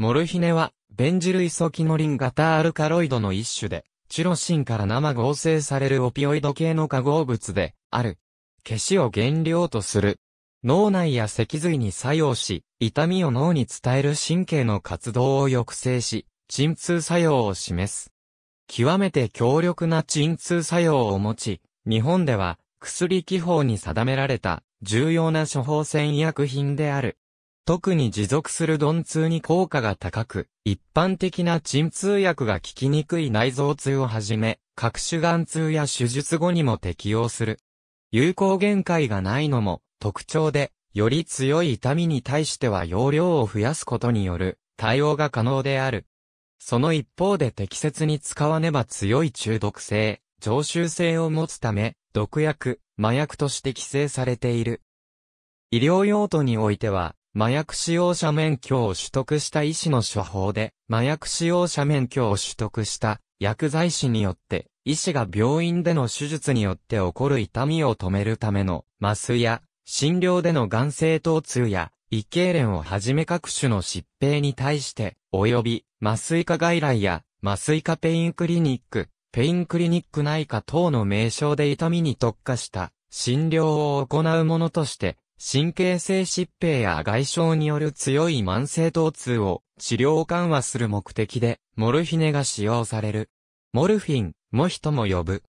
モルヒネは、ベンジルイソキノリン型アルカロイドの一種で、チロシンから生合成されるオピオイド系の化合物で、ある。消しを原料とする。脳内や脊髄に作用し、痛みを脳に伝える神経の活動を抑制し、鎮痛作用を示す。極めて強力な鎮痛作用を持ち、日本では薬規法に定められた重要な処方箋医薬品である。特に持続する鈍痛に効果が高く、一般的な鎮痛薬が効きにくい内臓痛をはじめ、各種眼痛や手術後にも適用する。有効限界がないのも特徴で、より強い痛みに対しては容量を増やすことによる対応が可能である。その一方で適切に使わねば強い中毒性、常習性を持つため、毒薬、麻薬として規制されている。医療用途においては、麻薬使用者免許を取得した医師の処方で、麻薬使用者免許を取得した薬剤師によって、医師が病院での手術によって起こる痛みを止めるための麻酔や、診療での眼性疼痛や、胃痙攣をはじめ各種の疾病に対して、及び、麻酔科外来や、麻酔科ペインクリニック、ペインクリニック内科等の名称で痛みに特化した診療を行うものとして神経性疾病や外傷による強い慢性疼痛を治療緩和する目的で、モルヒネが使用される。モルフィン、モヒとも呼ぶ。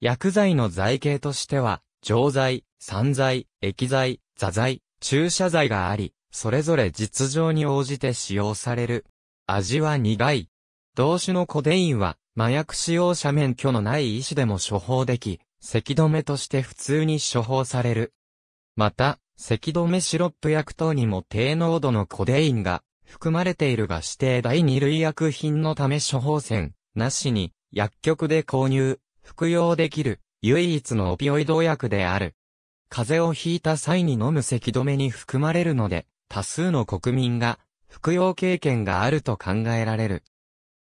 薬剤の剤形としては、錠剤、散剤、液剤、座剤、注射剤があり、それぞれ実情に応じて使用される。味は苦い。同種のコデインは、麻薬使用者免許のない医師でも処方でき、咳止めとして普通に処方される。また、咳止めシロップ薬等にも低濃度のコデインが含まれているが指定第2類薬品のため処方箋なしに薬局で購入、服用できる唯一のオピオイド薬である。風邪をひいた際に飲む咳止めに含まれるので、多数の国民が服用経験があると考えられる。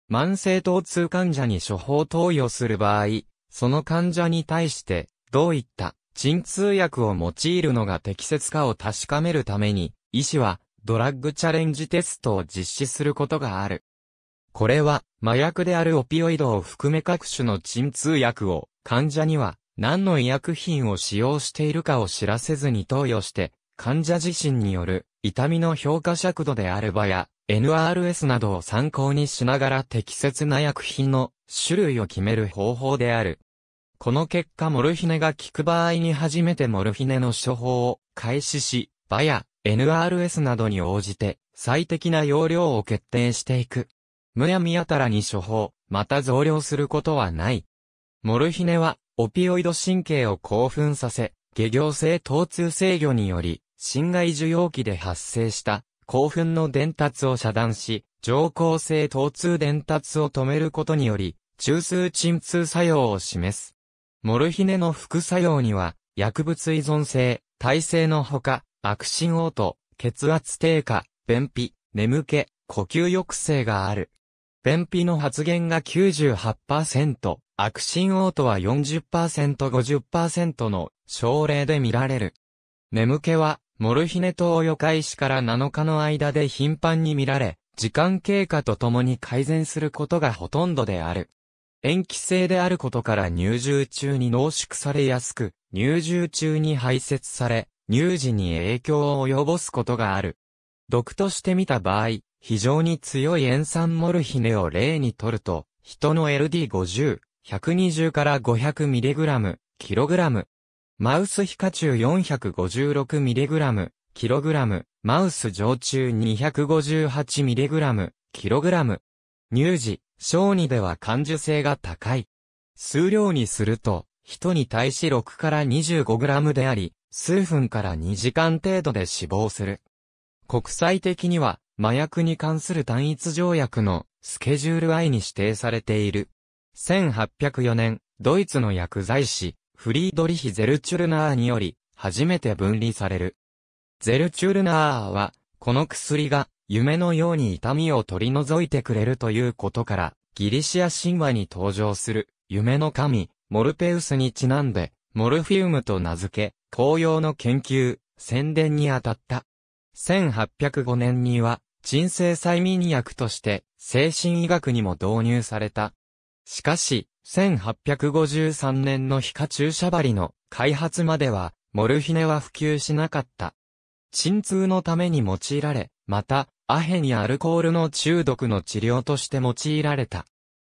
慢性疼痛患者に処方投与する場合、その患者に対して、どういった鎮痛薬を用いるのが適切かを確かめるために、医師はドラッグチャレンジテストを実施することがある。これは、麻薬であるオピオイドを含め各種の鎮痛薬を、患者には何の医薬品を使用しているかを知らせずに投与して、患者自身による痛みの評価尺度である場や、NRS などを参考にしながら適切な薬品の種類を決める方法である。この結果モルヒネが効く場合に初めてモルヒネの処方を開始し、場や NRS などに応じて最適な容量を決定していく。むやみやたらに処方、また増量することはない。モルヒネは、オピオイド神経を興奮させ、下行性疼痛制御により、心外受容器で発生した興奮の伝達を遮断し、上行性疼痛伝達を止めることにより、中枢鎮痛作用を示す。モルヒネの副作用には、薬物依存性、耐性のほか、悪心嘔吐、血圧低下、便秘、眠気、呼吸抑制がある。便秘の発現が98%、悪心嘔吐は 40%50% の症例で見られる。眠気は、モルヒネ投与開始から7日の間で頻繁に見られ、時間経過とともに改善することがほとんどである。塩基性であることから乳汁中に濃縮されやすく、乳汁中に排泄され、乳児に影響を及ぼすことがある。毒として見た場合、非常に強い塩酸モルヒネを例にとると、人の LD50、120から 500mg、kg。マウス皮下中 456mg、kg。マウス上中 258mg、kg。乳児、小2では感受性が高い。数量にすると、人に対し6から25グラムであり、数分から2時間程度で死亡する。国際的には、麻薬に関する単一条約のスケジュール I に指定されている。1804年、ドイツの薬剤師、フリードリヒ・ゼルチュルナーにより、初めて分離される。ゼルチュルナーは、この薬が夢のように痛みを取り除いてくれるということから、ギリシア神話に登場する、夢の神、モルペウスにちなんで、モルフィウムと名付け、紅葉の研究、宣伝に当たった。1805年には、鎮静催眠薬として、精神医学にも導入された。しかし、1853年の皮下注射針の開発までは、モルヒネは普及しなかった。鎮痛のために用いられ、また、アヘンやアルコールの中毒の治療として用いられた。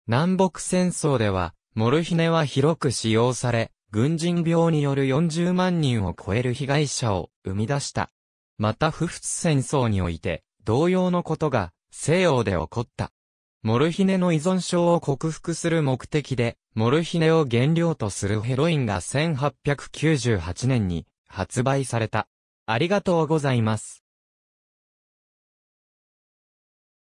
南北戦争では、モルヒネは広く使用され、軍人病による40万人を超える被害者を生み出した。また不仏戦争において、同様のことが西洋で起こった。モルヒネの依存症を克服する目的で、モルヒネを原料とするヘロインが1898年に発売された。ありがとうございます。